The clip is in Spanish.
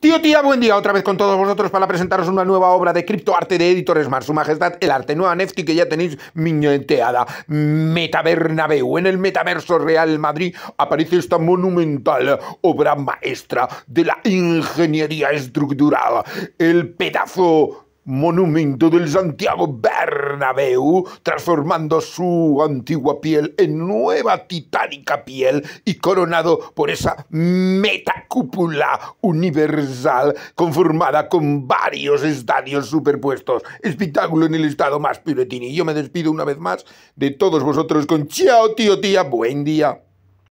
Tío, tía, buen día otra vez con todos vosotros para presentaros una nueva obra de criptoarte de Editores Mar. su majestad, el arte nueva Nefti que ya tenéis miñeteada. Metabernabeu. En el metaverso Real Madrid aparece esta monumental obra maestra de la ingeniería estructural. El pedazo monumento del Santiago Bernabéu, transformando su antigua piel en nueva titánica piel y coronado por esa metacúpula universal conformada con varios estadios superpuestos. Espectáculo en el estado más piretini. Yo me despido una vez más de todos vosotros con chao tío tía, buen día.